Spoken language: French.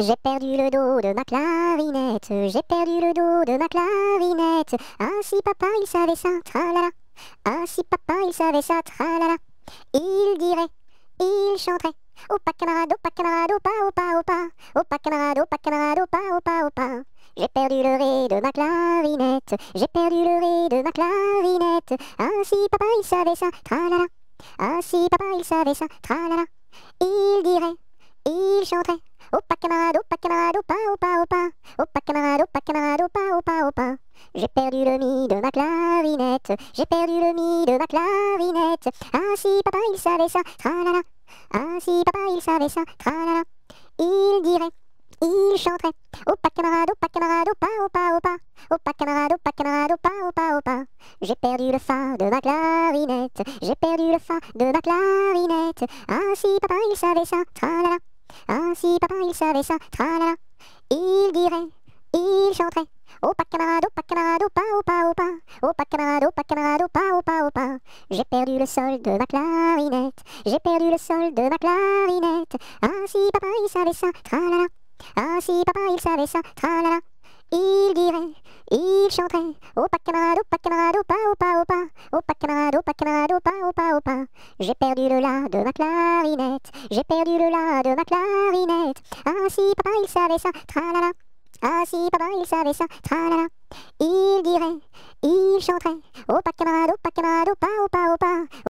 J'ai perdu le dos de ma clarinette, j'ai perdu le dos de ma clarinette. ainsi ah papa il savait ça, tralala. la. Ah papa il savait ça, tralala. Il dirait, il chanterait. pas camarade, pas camarade, opa opa opa. pas camarade, pas camarade, opa opa opa. J'ai perdu le ré de ma clarinette, j'ai perdu le ré de ma clarinette. ainsi ah papa il savait ça, tralala. la. papa il savait ça, tralala. Il camarade, oh opa Opa camarade, J'ai perdu le mi de ma clarinette, j'ai perdu le mi de ma clarinette. Ah si papa il savait ça, tralala. Ah si papa il savait ça, tralala. Il dirait, il chanterait. Oh pas camarade, opa camarade, opa opa pas Opa camarade, opa camarade, opa opa opa J'ai perdu le fa de ma clarinette, j'ai perdu le fa de ma clarinette. Ah si papa il savait ça, tralala. Ainsi papa il savait ça, tralala, il dirait, il chanterait. Oh pas camarade, oh pas camarade, oh pas, au pas, au pas, oh pas camarade, pas camarade, pas, au pas, au pas. J'ai perdu le sol de ma clarinette, j'ai perdu le sol de ma clarinette. Ainsi papa il savait ça, tralala. la. Ainsi papa il savait ça, tralala. Il dirait, il chanterait pas camarade, opa camarade, opa, pas au pas camarade, pas camarade, pas au pas J'ai perdu le la de ma clarinette J'ai perdu le la de ma clarinette Ah si papa il savait ça, tralala Ah si papa il savait ça, tralala Il dirait, il chanterait oh, pas camarade, oh, pas camarade, oh, pas, au pas.